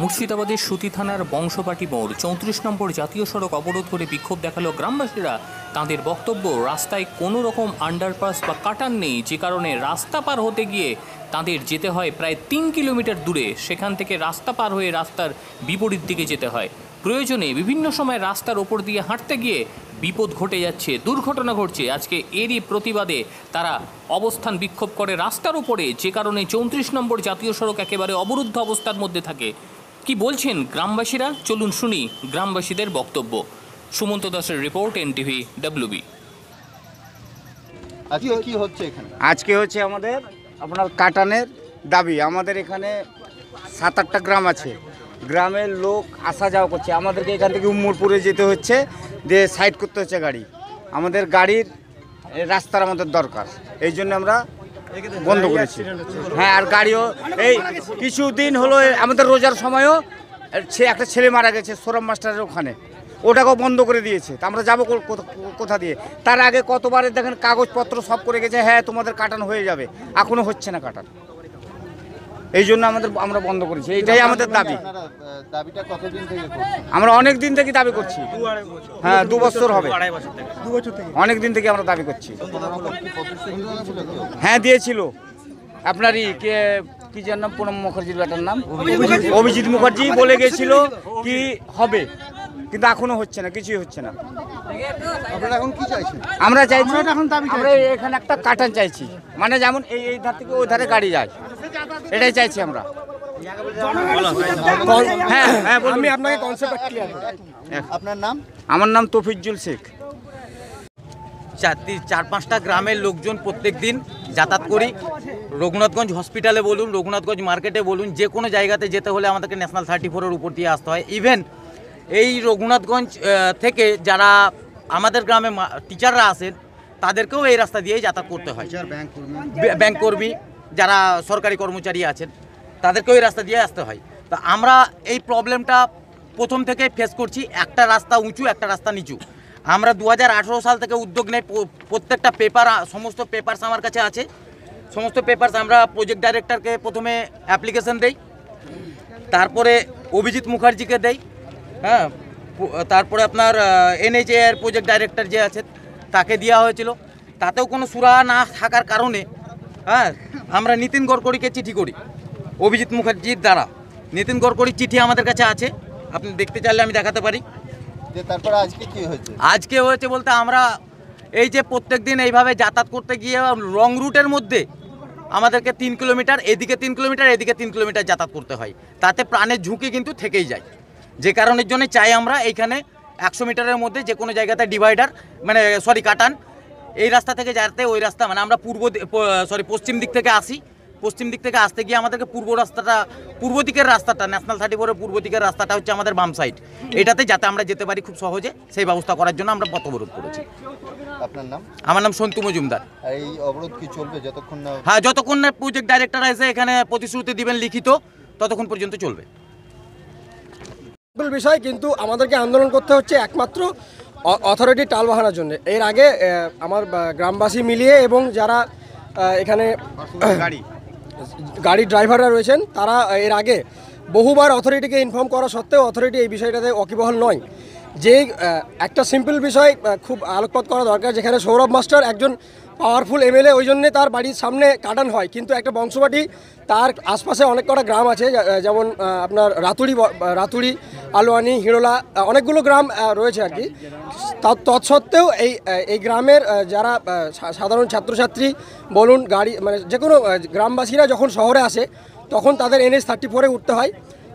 মুর্শিদাবাদের সুতি থানার বংশপাটি মোড় চৌত্রিশ নম্বর জাতীয় সড়ক অবরোধ করে বিক্ষোভ দেখালো গ্রামবাসীরা তাঁদের বক্তব্য রাস্তায় কোনো রকম আন্ডারপাস বা কাটার নেই যে কারণে রাস্তা পার হতে গিয়ে তাঁদের যেতে হয় প্রায় তিন কিলোমিটার দূরে সেখান থেকে রাস্তা পার হয়ে রাস্তার বিপরীত দিকে যেতে হয় প্রয়োজনে বিভিন্ন সময় রাস্তার ওপর দিয়ে হাঁটতে গিয়ে বিপদ ঘটে যাচ্ছে দুর্ঘটনা ঘটছে আজকে এরই প্রতিবাদে তারা অবস্থান বিক্ষোভ করে রাস্তার উপরে যে কারণে চৌত্রিশ নম্বর জাতীয় সড়ক একেবারে অবরুদ্ধ অবস্থার মধ্যে থাকে কি বলছেন গ্রামবাসীরা চলুন শুনি গ্রামবাসীদের বক্তব্য সুমন্ত দাসের রিপোর্ট এনটিভি ডাব্লিউবি আজকে কি হচ্ছে আজকে হচ্ছে আমাদের আপনার কাটানের দাবি আমাদের এখানে সাত আটটা গ্রাম আছে গ্রামের লোক আসা যাওয়া করছে আমাদেরকে এখান থেকে উম্মরপুরে যেতে হচ্ছে দিয়ে সাইড করতে হচ্ছে গাড়ি আমাদের গাড়ির রাস্তার আমাদের দরকার এই জন্য আমরা বন্ধ করেছি হ্যাঁ আর গাড়িও এই কিছুদিন হলো আমাদের রোজার সময়ও সে একটা ছেলে মারা গেছে সোরম মাস্টারের ওখানে ওটাকেও বন্ধ করে দিয়েছে তা আমরা যাবো কোথা দিয়ে তার আগে কতবারে দেখেন কাগজপত্র সব করে গেছে হ্যাঁ তোমাদের কাটানো হয়ে যাবে এখনও হচ্ছে না কাটানো এই জন্য আমাদের আমরা বন্ধ করেছি এটাই আমাদের দাবি আমরা অনেক দিন থেকে দাবি করছি হ্যাঁ দু বছর হবে অনেক দিন থেকে আমরা দাবি করছি হ্যাঁ দিয়েছিল আপনারই কে কি যার নাম প্রণব মুখার্জির ব্যাটার নাম অভিজিৎ মুখার্জি বলে গেছিল কি হবে কিন্তু এখনো হচ্ছে না কিছুই হচ্ছে না আমরা চাইছি আমরা এখানে একটা কাটান চাইছি মানে যেমন এই এই ধার থেকে ওই ধারে গাড়ি যায় এটাই চাইছি আমরা হ্যাঁ হ্যাঁ আমি আপনাকে কনসেপ্ট আপনার নাম আমার নাম তফিজুল শেখ চার চার পাঁচটা গ্রামের লোকজন প্রত্যেক দিন যাতায়াত করি রঘুনাথগঞ্জ হসপিটালে বলুন রঘুনাথগঞ্জ মার্কেটে বলুন যে কোনো জায়গাতে যেতে হলে আমাদেরকে ন্যাশনাল থার্টি ফোরের উপর দিয়ে আসতে হয় ইভেন এই রঘুনাথগঞ্জ থেকে যারা আমাদের গ্রামে টিচাররা আসেন তাদেরকেও এই রাস্তা দিয়েই যাতায়াত করতে হয় ব্যাংক কর্মী যারা সরকারি কর্মচারী আছেন তাদেরকে ওই রাস্তা দিয়ে আসতে হয় তা আমরা এই প্রবলেমটা প্রথম থেকে ফেস করছি একটা রাস্তা উঁচু একটা রাস্তা নিচু আমরা দু সাল থেকে উদ্যোগ নেই প্রত্যেকটা পেপার সমস্ত পেপার্স আমার কাছে আছে সমস্ত পেপার্স আমরা প্রজেক্ট ডাইরেক্টরকে প্রথমে অ্যাপ্লিকেশন দেই তারপরে অভিজিৎ মুখার্জিকে দেই হ্যাঁ তারপরে আপনার এনএইচএ এর প্রজেক্ট ডাইরেক্টর যে আছে তাকে দেওয়া হয়েছিল তাতেও কোনো সুরা না থাকার কারণে হ্যাঁ আমরা নিতিন গড়করিকে চিঠি করি অভিজিৎ মুখার্জির দ্বারা নিতিন গড়করির চিঠি আমাদের কাছে আছে আপনি দেখতে চাইলে আমি দেখাতে পারি তারপরে আজকে কি হয়েছে আজকে হয়েছে বলতে আমরা এই যে প্রত্যেক দিন এইভাবে যাতায়াত করতে গিয়ে লং রুটের মধ্যে আমাদেরকে তিন কিলোমিটার এদিকে তিন কিলোমিটার এদিকে তিন কিলোমিটার যাতায়াত করতে হয় তাতে প্রাণের ঝুঁকি কিন্তু থেকেই যায় যে কারণের জন্য চাই আমরা এইখানে একশো মিটারের মধ্যে যে কোনো জায়গাতে ডিভাইডার মানে সরি কাটান এই রাস্তা থেকে যাতে ওই রাস্তা মানে আমরা পূর্ব সরি পশ্চিম দিক থেকে আসি পশ্চিম দিক থেকে আসতে গিয়ে আমাদেরকে পূর্ব রাস্তাটা পূর্ব দিকের রাস্তাটা ন্যাশনাল থার্টি ফোরের পূর্ব দিকের রাস্তাটা হচ্ছে আমাদের বাম সাইড এটাতে যাতে আমরা যেতে পারি খুব সহজে সেই ব্যবস্থা করার জন্য আমরা পথ অবরোধ করেছি আপনার নাম আমার নাম সন্তু মজুমদার এই অবরোধ কি চলবে যতক্ষণ না হ্যাঁ যতক্ষণ না প্রজেক্ট ডাইরেক্টর এসে এখানে প্রতিশ্রুতি দিবেন লিখিত ততক্ষণ পর্যন্ত চলবে বিষয় কিন্তু আমাদেরকে আন্দোলন করতে হচ্ছে একমাত্র অথরিটি টাল বাহানোর জন্য এর আগে আমার গ্রামবাসী মিলিয়ে এবং যারা এখানে গাড়ি ড্রাইভাররা রয়েছেন তারা এর আগে বহুবার অথরিটিকে ইনফর্ম করা সত্ত্বেও অথরিটি এই বিষয়টাতে অকিবহল নয় যে একটা সিম্পল বিষয় খুব আলোকপাত করা দরকার যেখানে সৌরভ মাস্টার একজন পাওয়ারফুল এমএলএ ওই জন্যে তার বাড়ির সামনে কাটান হয় কিন্তু একটা বংশবাটি তার আশপাশে অনেক কটা গ্রাম আছে যেমন আপনার রাতুড়ি রাতুড়ি আলোয়ানি হিরোলা অনেকগুলো গ্রাম রয়েছে আর কি তৎসত্ত্বেও এই এই গ্রামের যারা সাধারণ ছাত্রছাত্রী বলুন গাড়ি মানে যে কোনো গ্রামবাসীরা যখন শহরে আসে তখন তাদের এনএস থার্টি ফোরে উঠতে হয়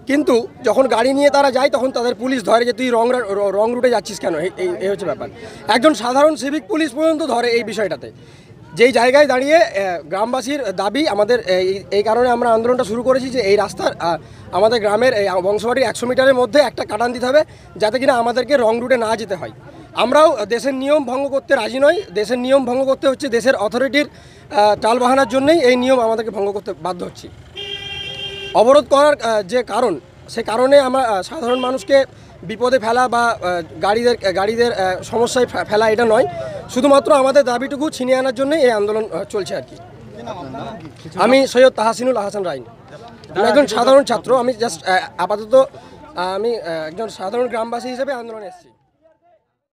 কিন্তু যখন গাড়ি নিয়ে তারা যায় তখন তাদের পুলিশ ধরে যে তুই রং রং রুটে যাচ্ছিস কেন এই হচ্ছে ব্যাপার একজন সাধারণ সিভিক পুলিশ পর্যন্ত ধরে এই বিষয়টাতে যেই জায়গায় দাঁড়িয়ে গ্রামবাসীর দাবি আমাদের এই কারণে আমরা আন্দোলনটা শুরু করেছি যে এই রাস্তার আমাদের গ্রামের এই বংশবাড়ির একশো মিটারের মধ্যে একটা কাটান দিতে হবে যাতে কিনা আমাদেরকে রং রুটে না যেতে হয় আমরাও দেশের নিয়ম ভঙ্গ করতে রাজি নই দেশের নিয়ম ভঙ্গ করতে হচ্ছে দেশের অথরিটির বাহানার জন্যই এই নিয়ম আমাদেরকে ভঙ্গ করতে বাধ্য হচ্ছি অবরোধ করার যে কারণ সে কারণে আমরা সাধারণ মানুষকে বিপদে ফেলা বা গাড়িদের গাড়িদের সমস্যায় ফেলা এটা নয় শুধুমাত্র আমাদের দাবিটুকু ছিনিয়ে আনার জন্যই এই আন্দোলন চলছে আর কি আমি সৈয়দ তাহাসিনুল আহসান রাইন একজন সাধারণ ছাত্র আমি জাস্ট আপাতত আমি একজন সাধারণ গ্রামবাসী হিসেবে আন্দোলনে এসেছি